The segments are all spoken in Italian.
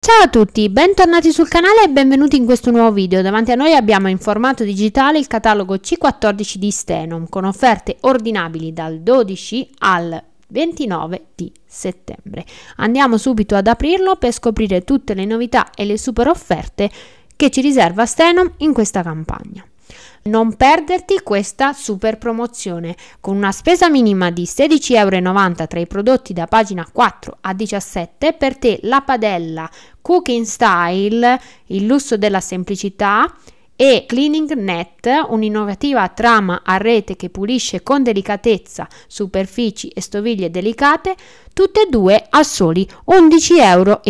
Ciao a tutti, bentornati sul canale e benvenuti in questo nuovo video. Davanti a noi abbiamo in formato digitale il catalogo C14 di Stenom con offerte ordinabili dal 12 al 29 di settembre. Andiamo subito ad aprirlo per scoprire tutte le novità e le super offerte che ci riserva Stenom in questa campagna. Non perderti questa super promozione. Con una spesa minima di 16,90 euro tra i prodotti da pagina 4 a 17, per te la padella Cooking Style, il lusso della semplicità, e Cleaning Net, un'innovativa trama a rete che pulisce con delicatezza superfici e stoviglie delicate, tutte e due a soli 11,99 euro.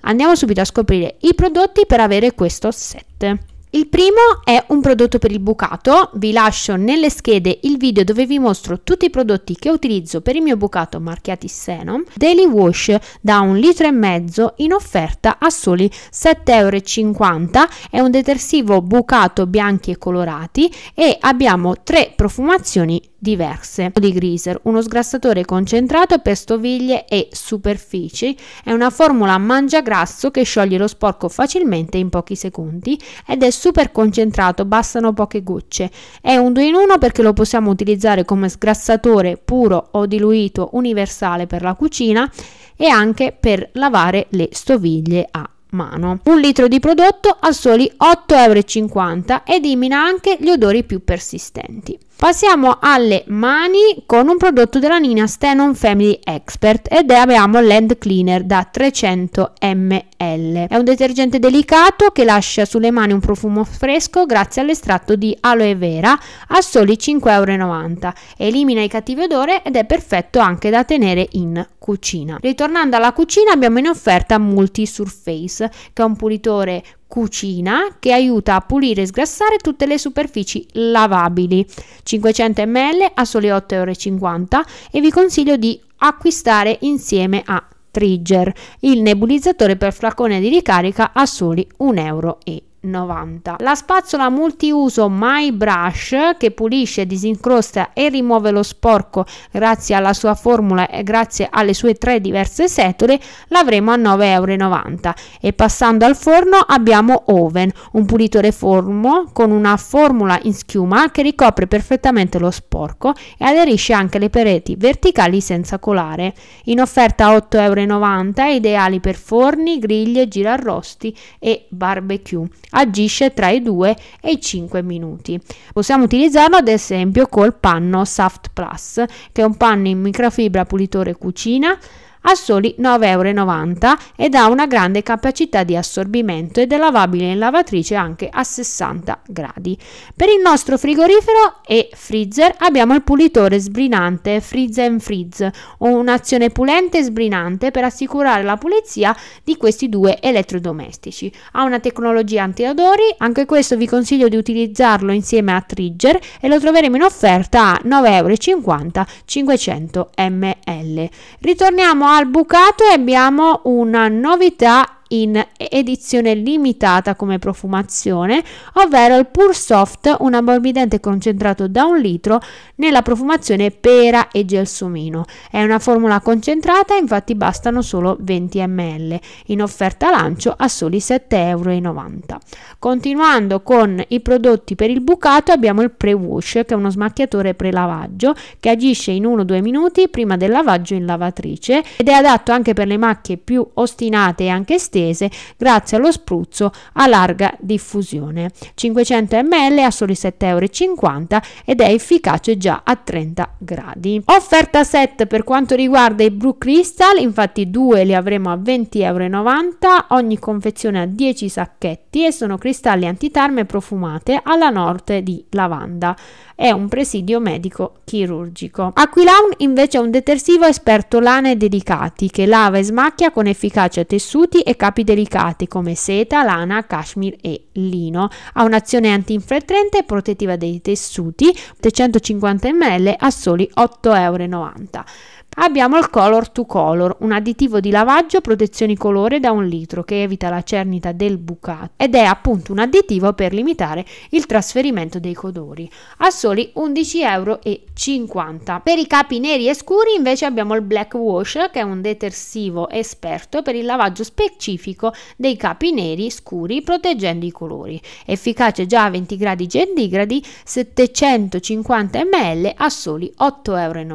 Andiamo subito a scoprire i prodotti per avere questo set. Il primo è un prodotto per il bucato, vi lascio nelle schede il video dove vi mostro tutti i prodotti che utilizzo per il mio bucato marchiati Senom Daily Wash da un litro e mezzo in offerta a soli 7,50€, è un detersivo bucato bianchi e colorati e abbiamo tre profumazioni diverse di greaser, uno sgrassatore concentrato per stoviglie e superfici, è una formula mangiagrasso che scioglie lo sporco facilmente in pochi secondi ed è super concentrato, bastano poche gocce. È un 2 in 1 perché lo possiamo utilizzare come sgrassatore puro o diluito universale per la cucina e anche per lavare le stoviglie a mano. Un litro di prodotto a soli 8,50 euro ed elimina anche gli odori più persistenti. Passiamo alle mani con un prodotto della Nina Stenon Family Expert ed abbiamo l'End Cleaner da 300 ml. È un detergente delicato che lascia sulle mani un profumo fresco grazie all'estratto di aloe vera a soli 5,90 euro. Elimina i cattivi odori ed è perfetto anche da tenere in cucina. Ritornando alla cucina abbiamo in offerta Multi Surface che è un pulitore cucina che aiuta a pulire e sgrassare tutte le superfici lavabili. 500 ml a sole 8,50 euro e vi consiglio di acquistare insieme a Trigger, il nebulizzatore per flacone di ricarica a soli 1,50 euro. 90. La spazzola multiuso My Brush che pulisce, disincrosta e rimuove lo sporco grazie alla sua formula e grazie alle sue tre diverse setole l'avremo a 9,90 euro. E passando al forno abbiamo Oven, un pulitore formo con una formula in schiuma che ricopre perfettamente lo sporco e aderisce anche le pareti verticali senza colare. In offerta a 8,90 euro, ideali per forni, griglie, girarrosti e barbecue agisce tra i 2 e i 5 minuti. Possiamo utilizzarlo ad esempio col panno Soft Plus, che è un panno in microfibra pulitore cucina a soli 9,90 euro ed ha una grande capacità di assorbimento ed è lavabile in lavatrice anche a 60 gradi. Per il nostro frigorifero e freezer abbiamo il pulitore sbrinante Freeze and Freeze, un'azione pulente e sbrinante per assicurare la pulizia di questi due elettrodomestici. Ha una tecnologia antiodori, anche questo vi consiglio di utilizzarlo insieme a Trigger e lo troveremo in offerta a 9,50 euro 500 ml. Ritorniamo a al bucato e abbiamo una novità in edizione limitata come profumazione, ovvero il Pure Soft, un ammorbidente concentrato da un litro nella profumazione pera e gelsomino. È una formula concentrata, infatti bastano solo 20 ml, in offerta lancio a soli 7,90 euro. Continuando con i prodotti per il bucato abbiamo il pre-wash, che è uno smacchiatore pre-lavaggio che agisce in 1-2 minuti prima del lavaggio in lavatrice ed è adatto anche per le macchie più ostinate e anche esterne francese grazie allo spruzzo a larga diffusione. 500 ml a soli 7,50 euro ed è efficace già a 30 gradi. Offerta set per quanto riguarda i Blue Crystal, infatti due li avremo a 20,90 euro, ogni confezione a 10 sacchetti e sono cristalli antitarme profumate alla norte di lavanda. È un presidio medico chirurgico. Aquilaun invece è un detersivo esperto lane dedicati che lava e smacchia con efficacia tessuti e capi delicati come seta, lana, cashmere e lino. Ha un'azione antinfrettrente e protettiva dei tessuti, 350 ml a soli 8,90 euro. Abbiamo il Color to Color, un additivo di lavaggio protezioni colore da un litro che evita la cernita del bucato ed è appunto un additivo per limitare il trasferimento dei colori a soli 11,50 euro. Per i capi neri e scuri invece abbiamo il Black Wash che è un detersivo esperto per il lavaggio specifico dei capi neri scuri proteggendo i colori colori. Efficace già a 20 gradi centigradi, 750 ml a soli 8,90 euro.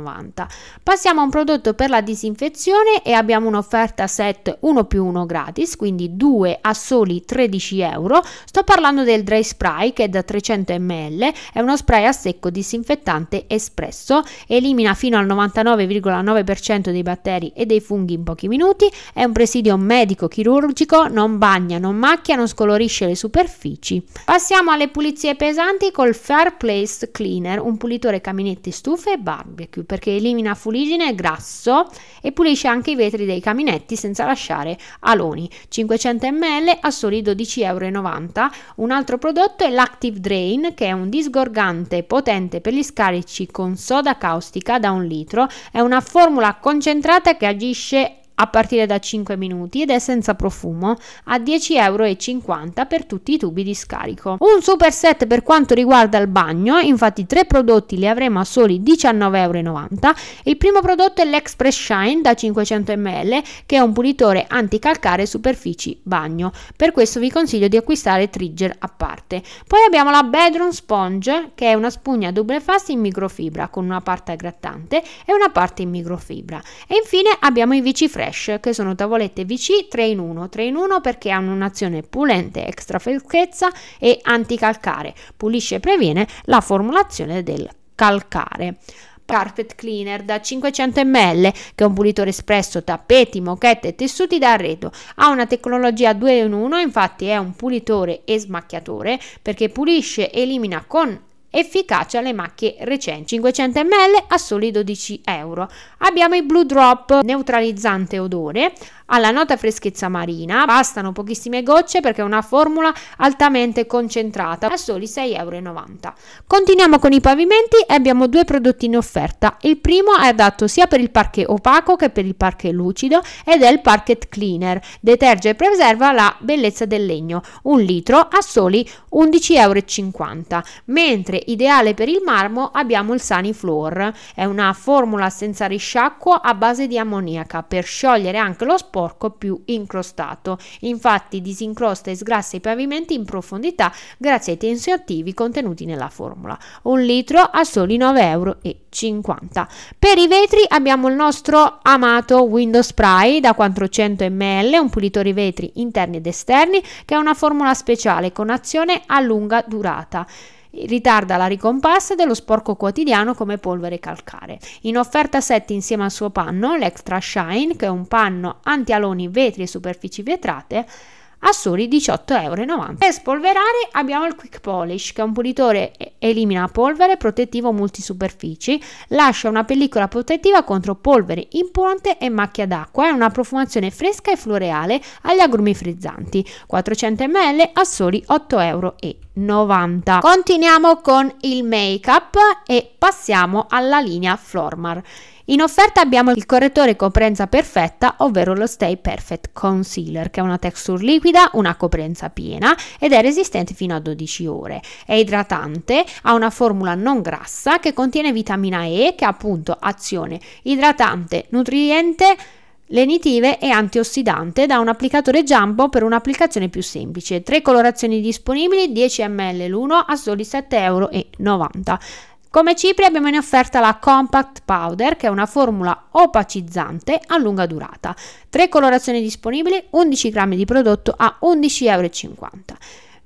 Passiamo a un prodotto per la disinfezione e abbiamo un'offerta set 1 più 1 gratis, quindi 2 a soli 13 euro. Sto parlando del dry spray che è da 300 ml, è uno spray a secco disinfettante espresso, elimina fino al 99,9% dei batteri e dei funghi in pochi minuti, è un presidio medico chirurgico, non bagna, non macchia, non scolorisce le superfici superfici. Passiamo alle pulizie pesanti col Fairplace Cleaner, un pulitore caminetti stufe e barbecue perché elimina fuligine e grasso e pulisce anche i vetri dei caminetti senza lasciare aloni. 500 ml a soli 12,90 euro. Un altro prodotto è l'Active Drain che è un disgorgante potente per gli scarici con soda caustica da un litro. È una formula concentrata che agisce a partire da 5 minuti ed è senza profumo a 10,50 euro per tutti i tubi di scarico. Un super set per quanto riguarda il bagno, infatti tre prodotti li avremo a soli 19,90 euro. Il primo prodotto è l'Express Shine da 500 ml che è un pulitore anticalcare superfici bagno, per questo vi consiglio di acquistare trigger a parte. Poi abbiamo la Bedroom Sponge che è una spugna double fast in microfibra con una parte grattante e una parte in microfibra. E infine abbiamo i Vici Vicifresh flash, che sono tavolette VC 3 in 1, 3 in 1 perché hanno un'azione pulente, extra freschezza e anticalcare, pulisce e previene la formulazione del calcare. Carpet Cleaner da 500 ml, che è un pulitore espresso tappeti, moquette e tessuti da arredo. Ha una tecnologia 2 in 1, infatti è un pulitore e smacchiatore perché pulisce, e elimina con efficace alle macchie recenti 500 ml a soli 12 euro abbiamo i blue drop neutralizzante odore alla nota freschezza marina, bastano pochissime gocce perché è una formula altamente concentrata a soli 6,90 euro. Continuiamo con i pavimenti e abbiamo due prodotti in offerta. Il primo è adatto sia per il parquet opaco che per il parquet lucido ed è il Parquet Cleaner, deterge e preserva la bellezza del legno, un litro a soli 11,50 euro, mentre ideale per il marmo abbiamo il Sunny Floor, è una formula senza risciacquo a base di ammoniaca per sciogliere anche lo sporco sporco più incrostato. Infatti disincrosta e sgrassa i pavimenti in profondità grazie ai tensioattivi contenuti nella formula. Un litro a soli 9,50 euro. Per i vetri abbiamo il nostro amato Windows Spray da 400 ml, un pulitore vetri interni ed esterni che ha una formula speciale con azione a lunga durata ritarda la ricomparsa dello sporco quotidiano come polvere calcare. In offerta 7 insieme al suo panno, l'Extra Shine, che è un panno anti-aloni vetri e superfici vetrate, a soli 18,90 euro. Per spolverare abbiamo il Quick Polish, che è un pulitore elimina polvere, protettivo multisuperfici, lascia una pellicola protettiva contro polvere, impurante e macchia d'acqua e una profumazione fresca e floreale agli agrumi frizzanti, 400 ml a soli 8,90 euro. 90. Continuiamo con il make up e passiamo alla linea Flormar. In offerta abbiamo il correttore coprenza perfetta, ovvero lo Stay Perfect Concealer, che è una texture liquida, una coprenza piena ed è resistente fino a 12 ore. È idratante, ha una formula non grassa che contiene vitamina E che è appunto azione idratante, nutriente, lenitive e antiossidante da un applicatore Jumbo per un'applicazione più semplice. Tre colorazioni disponibili, 10 ml l'uno a soli 7,90 euro. Come cipri abbiamo in offerta la Compact Powder, che è una formula opacizzante a lunga durata. Tre colorazioni disponibili, 11 grammi di prodotto a 11,50 euro.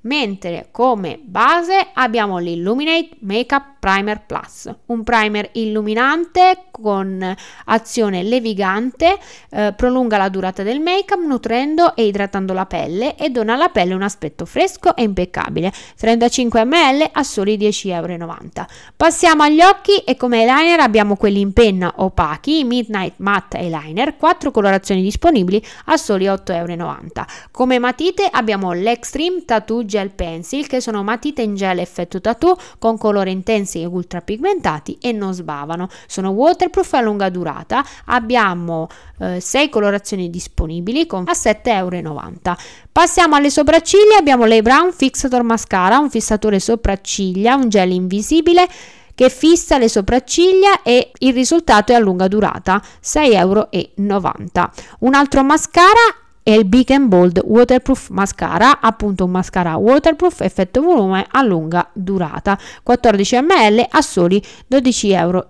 Mentre come base abbiamo l'Illuminate Makeup Primer Plus, un primer illuminante con azione levigante, eh, prolunga la durata del make-up nutrendo e idratando la pelle e dona alla pelle un aspetto fresco e impeccabile. 35 ml a soli 10,90 euro. Passiamo agli occhi e come eyeliner abbiamo quelli in penna opachi, Midnight Matte Eyeliner, 4 colorazioni disponibili a soli 8,90 euro. Come matite abbiamo l'Extreme Tattoo Gel Pencil che sono matite in gel effetto tattoo con colore intenso densi, ultra pigmentati e non sbavano. Sono waterproof a lunga durata, abbiamo eh, colorazioni disponibili con, a 7,90 euro. Passiamo alle sopracciglia, abbiamo le Brown Fixator Mascara, un fissatore sopracciglia, un gel invisibile che fissa le sopracciglia e il risultato è a lunga durata 6,90 euro. Un altro mascara e il Big and Bold Waterproof Mascara, appunto un mascara waterproof effetto volume a lunga durata, 14 ml a soli 12,50 euro.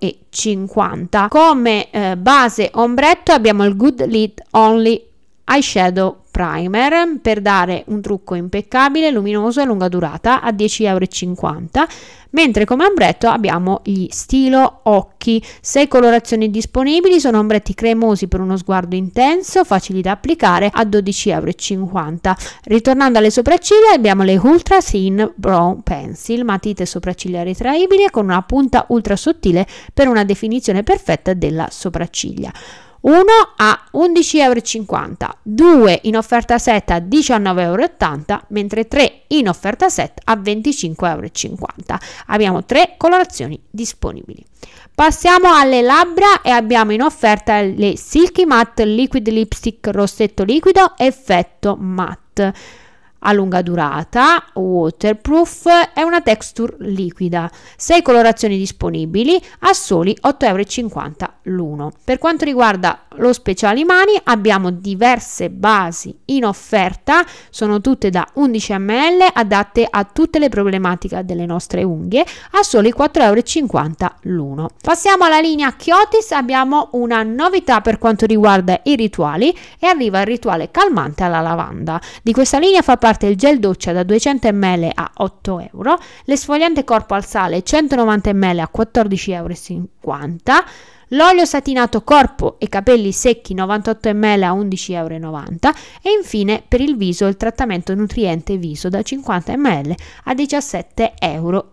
Come eh, base ombretto abbiamo il Good Lit Only eyeshadow primer per dare un trucco impeccabile, luminoso e lunga durata a 10,50 euro. mentre come ombretto abbiamo gli stilo occhi, 6 colorazioni disponibili, sono ombretti cremosi per uno sguardo intenso, facili da applicare a 12,50 euro. Ritornando alle sopracciglia abbiamo le Ultra Thin Brown Pencil, matite sopracciglia ritraibili con una punta ultra sottile per una definizione perfetta della sopracciglia. 1 a euro, 2 in offerta set a 19,80 euro, mentre 3 in offerta set a 25,50 euro. Abbiamo tre colorazioni disponibili. Passiamo alle labbra e abbiamo in offerta le Silky Matte Liquid Lipstick Rossetto Liquido Effetto Matte a lunga durata, waterproof e una texture liquida. 6 colorazioni disponibili a soli 8,50 euro l'uno. Per quanto riguarda lo speciale mani abbiamo diverse basi in offerta, sono tutte da 11 ml adatte a tutte le problematiche delle nostre unghie a soli 4,50 euro l'uno. Passiamo alla linea Chiotis, abbiamo una novità per quanto riguarda i rituali e arriva il rituale calmante alla lavanda. Di questa linea fa parte parte il gel doccia da 200 ml a 8 euro, l'esfoliante corpo al sale 190 ml a 14,50 euro, l'olio satinato corpo e capelli secchi 98 ml a 11,90 euro e infine per il viso il trattamento nutriente viso da 50 ml a 17,90 euro.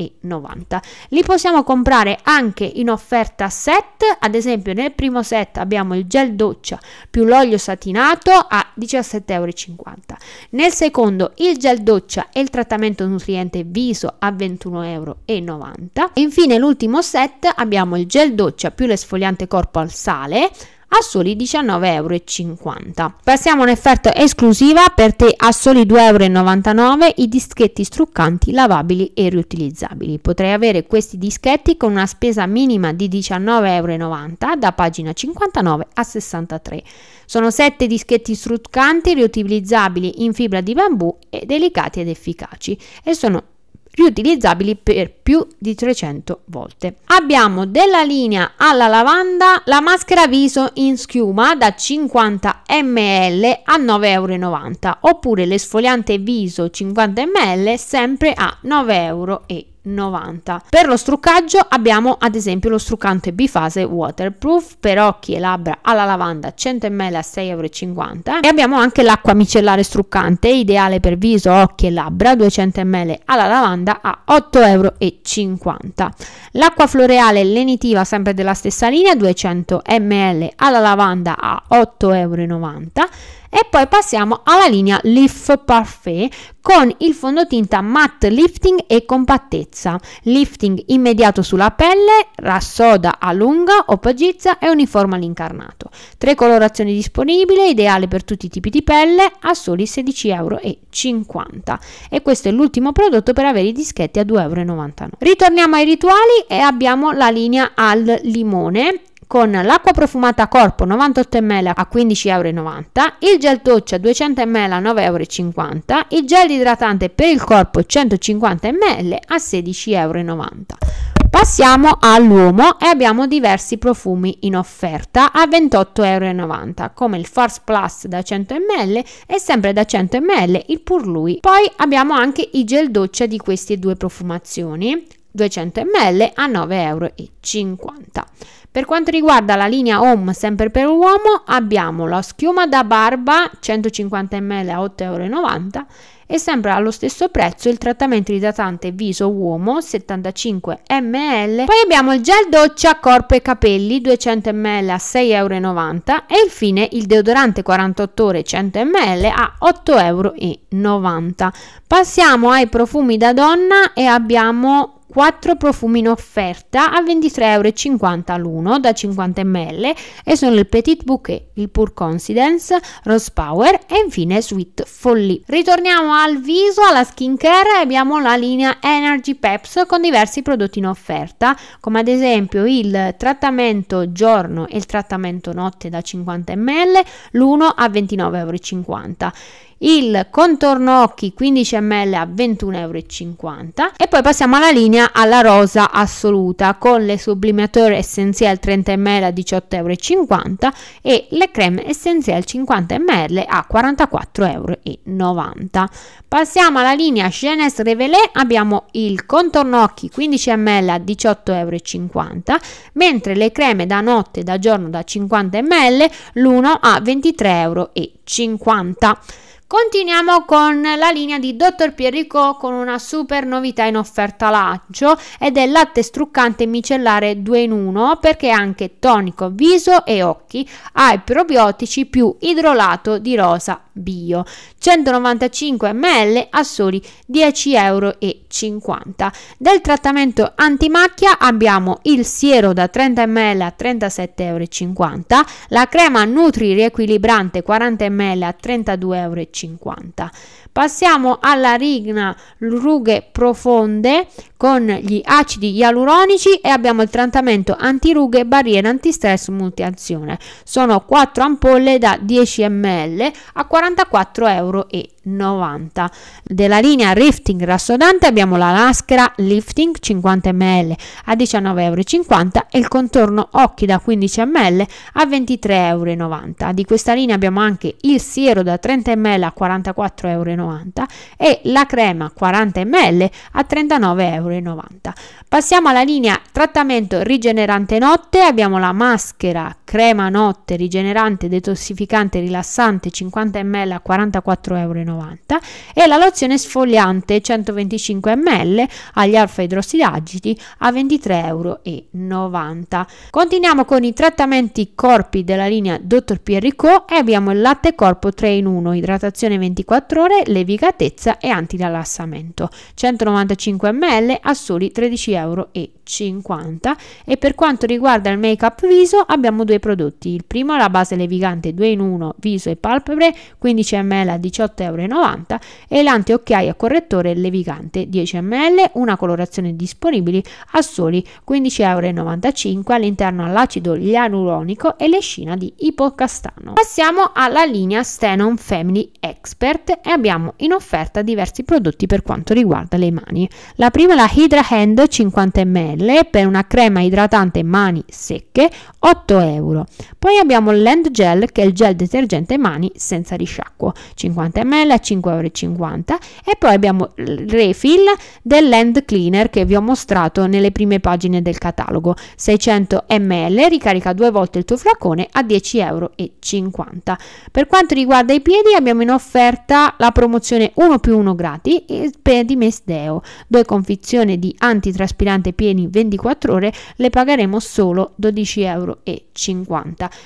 Li possiamo comprare anche in offerta set, ad esempio nel primo set abbiamo il gel doccia più l'olio satinato a 17,50 euro. Nel secondo il gel doccia e il trattamento nutriente viso a 21,90 euro. E infine l'ultimo set abbiamo il gel doccia più l'esfoliante lubricante corpo al sale a soli 19,50 euro. Passiamo a un'offerta esclusiva per te a soli 2,99 euro i dischetti struccanti lavabili e riutilizzabili. Potrai avere questi dischetti con una spesa minima di 19,90 euro da pagina 59 a 63. Sono 7 dischetti struccanti riutilizzabili in fibra di bambù e delicati ed efficaci e sono riutilizzabili per più di 300 volte. Abbiamo della linea alla lavanda la maschera viso in schiuma da 50 ml a 9,90 euro oppure l'esfoliante viso 50 ml sempre a 9,90 euro. 90. Per lo struccaggio abbiamo ad esempio lo struccante bifase waterproof per occhi e labbra alla lavanda 100 ml a 6,50 euro e abbiamo anche l'acqua micellare struccante ideale per viso, occhi e labbra 200 ml alla lavanda a 8,50 euro. L'acqua floreale lenitiva sempre della stessa linea 200 ml alla lavanda a 8,90 euro e poi passiamo alla linea Lift Parfait con il fondotinta matte lifting e compattezza lifting immediato sulla pelle rassoda a allunga opagizza e uniforme all'incarnato. tre colorazioni disponibili ideale per tutti i tipi di pelle a soli 16,50 euro e questo è l'ultimo prodotto per avere i dischetti a 2,99 euro ritorniamo ai rituali e abbiamo la linea al limone con l'acqua profumata corpo 98 ml a 15,90 euro, il gel doccia 200 ml a 9,50 euro, il gel idratante per il corpo 150 ml a 16,90 euro. Passiamo all'uomo e abbiamo diversi profumi in offerta a 28,90 euro, come il Force Plus da 100 ml e sempre da 100 ml il Pur Lui. Poi abbiamo anche i gel doccia di queste due profumazioni 200 ml a 9,50 euro. Per quanto riguarda la linea Home, sempre per uomo, abbiamo la schiuma da barba 150 ml a 8,90 euro e sempre allo stesso prezzo il trattamento idratante viso uomo 75 ml. Poi abbiamo il gel doccia corpo e capelli 200 ml a 6,90 euro e infine il deodorante 48 ore 100 ml a 8,90 euro. Passiamo ai profumi da donna e abbiamo 4 profumi in offerta a 23,50 euro l'uno da 50 ml e sono il Petit Bouquet, il Pure Considence, Rose Power e infine Sweet Folly. Ritorniamo al viso, alla skincare e abbiamo la linea Energy Peps con diversi prodotti in offerta come ad esempio il trattamento giorno e il trattamento notte da 50 ml l'uno a 29,50 euro. il contorno occhi 15 ml a 21,50 euro e poi passiamo alla linea linea alla rosa assoluta con le sublimateur essenziale 30 ml a 18,50 euro e le creme essenziale 50 ml a 44,90 euro. Passiamo alla linea Jeunesse Revelé, abbiamo il contorno occhi 15 ml a 18,50 euro, mentre le creme da notte e da giorno da 50 ml l'uno a 23,50 euro. Continuiamo con la linea di Dr. Pierrico con una super novità in offerta lancio ed è latte struccante micellare 2 in 1 perché è anche tonico viso e occhi, ha i probiotici più idrolato di rosa bio, 195 ml a soli 10,50 euro. Del trattamento antimacchia abbiamo il siero da 30 ml a 37,50 euro, la crema nutri riequilibrante 40 ml a 32,50 euro 50. Passiamo alla rigna rughe profonde con gli acidi ialuronici e abbiamo il trattamento antirughe barriera antistress multiazione. Sono 4 ampolle da 10 ml a 44,90 euro. Della linea Rifting rassodante abbiamo la maschera Lifting 50 ml a 19,50 euro e il contorno occhi da 15 ml a 23,90 euro. Di questa linea abbiamo anche il siero da 30 ml a 44,90 euro e la crema 40 ml a 39,90 euro. Passiamo alla linea trattamento rigenerante notte, abbiamo la maschera crema notte rigenerante detossificante rilassante 50 ml a 44,90 euro e la lozione sfogliante 125 ml agli alfa idrossidagiti a 23,90 euro. Continuiamo con i trattamenti corpi della linea Dr. Pierrico e abbiamo il latte corpo 3 in 1 idratazione azione 24 ore, levigatezza e antilalassamento. 195 ml a soli 13,50 euro. E per quanto riguarda il make up viso abbiamo due prodotti. Il primo è la base levigante 2 in 1 viso e palpebre 15 ml a 18,90 euro e l'antiocchiaia correttore levigante 10 ml, una colorazione disponibile a soli 15,95 euro all'interno all'acido glianuronico e lescina di ipocastano. Passiamo alla linea Stenon Family expert e abbiamo in offerta diversi prodotti per quanto riguarda le mani. La prima è la Hydra Hand 50 ml per una crema idratante mani secche 8 euro. Poi abbiamo l'End Gel che è il gel detergente mani senza risciacquo 50 ml a 5,50 euro e poi abbiamo il refill dell'End Cleaner che vi ho mostrato nelle prime pagine del catalogo 600 ml ricarica due volte il tuo flacone a 10,50 euro. Per quanto riguarda i piedi abbiamo in offerta la promozione 1 più 1 gratis per di Mesdeo. Due confezioni di antitraspirante pieni 24 ore le pagheremo solo 12,50 euro.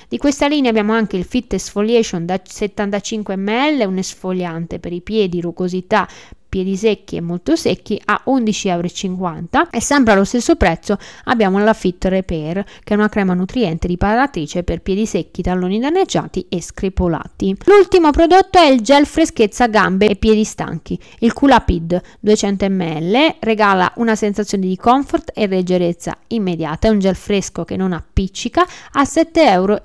Di questa linea abbiamo anche il Fit Exfoliation da 75 ml, un esfoliante per i piedi, rugosità, piedi secchi e molto secchi a 11,50 euro e sempre allo stesso prezzo abbiamo la Fit Repair che è una crema nutriente riparatrice per piedi secchi, talloni danneggiati e screpolati. L'ultimo prodotto è il gel freschezza gambe e piedi stanchi, il Coolapid 200 ml regala una sensazione di comfort e leggerezza immediata, è un gel fresco che non appiccica a 7,90 euro.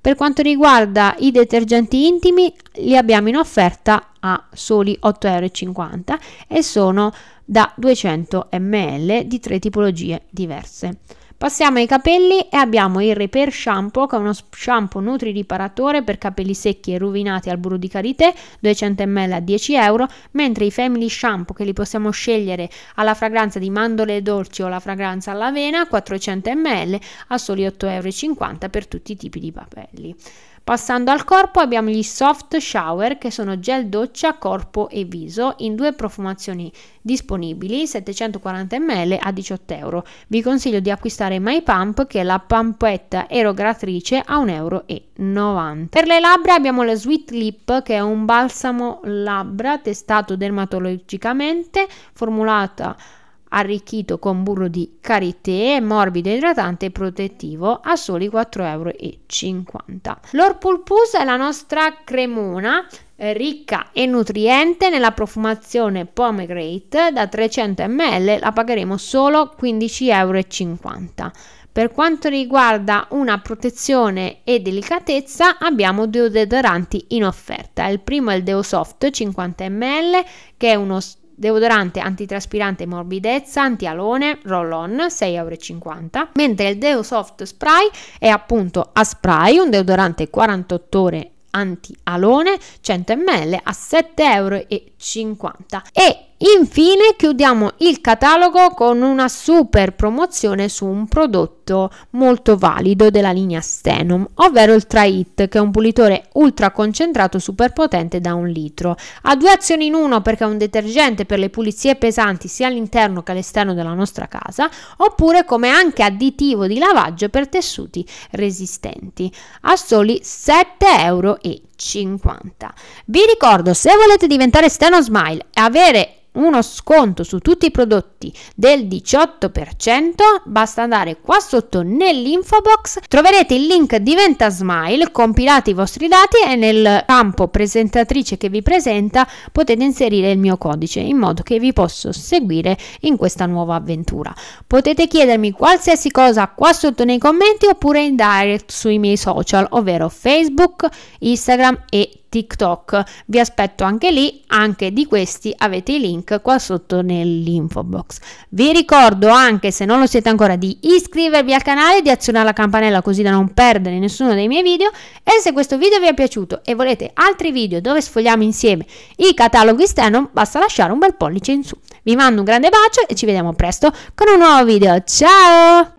Per quanto riguarda i detergenti intimi, li abbiamo in offerta a soli 8,50 euro e sono da 200 ml di tre tipologie diverse. Passiamo ai capelli e abbiamo il Repair Shampoo che è uno shampoo nutri-riparatore per capelli secchi e rovinati al burro di karité, 200 ml a 10 euro, mentre i Family Shampoo che li possiamo scegliere alla fragranza di mandorle dolci o la fragranza all'avena, 400 ml a soli 8,50 euro per tutti i tipi di capelli. Passando al corpo abbiamo gli soft shower che sono gel doccia corpo e viso in due profumazioni disponibili 740 ml a 18 euro. Vi consiglio di acquistare My Pump che è la pampetta erogatrice a 1,90 euro. Per le labbra abbiamo la Sweet Lip che è un balsamo labbra testato dermatologicamente formulata arricchito con burro di karité, morbido, idratante e protettivo a soli 4,50 euro. L'Orpulpus è la nostra cremona eh, ricca e nutriente nella profumazione pomegranate da 300 ml la pagheremo solo 15,50 euro. Per quanto riguarda una protezione e delicatezza abbiamo due deodoranti in offerta. Il primo è il Deosoft 50 ml che è uno Deodorante antitraspirante morbidezza, antialone, roll-on, 6,50 euro. Mentre il Deo Soft Spray è appunto a spray, un deodorante 48 ore anti-alone 100 ml a 7,50 euro e Infine chiudiamo il catalogo con una super promozione su un prodotto molto valido della linea Stenum, ovvero il Trahit, che è un pulitore ultra concentrato super potente da un litro. Ha due azioni in uno perché è un detergente per le pulizie pesanti sia all'interno che all'esterno della nostra casa, oppure come anche additivo di lavaggio per tessuti resistenti, a soli 7,50 euro. 50. Vi ricordo, se volete diventare Steno Smile e avere uno sconto su tutti i prodotti del 18%, basta andare qua sotto nell'info box, troverete il link diventa smile, compilate i vostri dati e nel campo presentatrice che vi presenta potete inserire il mio codice in modo che vi posso seguire in questa nuova avventura. Potete chiedermi qualsiasi cosa qua sotto nei commenti oppure in direct sui miei social, ovvero Facebook, Instagram, Instagram e TikTok. Vi aspetto anche lì, anche di questi avete i link qua sotto nell'info box. Vi ricordo anche, se non lo siete ancora, di iscrivervi al canale, di azionare la campanella così da non perdere nessuno dei miei video e se questo video vi è piaciuto e volete altri video dove sfogliamo insieme i cataloghi Stenon, basta lasciare un bel pollice in su. Vi mando un grande bacio e ci vediamo presto con un nuovo video. Ciao!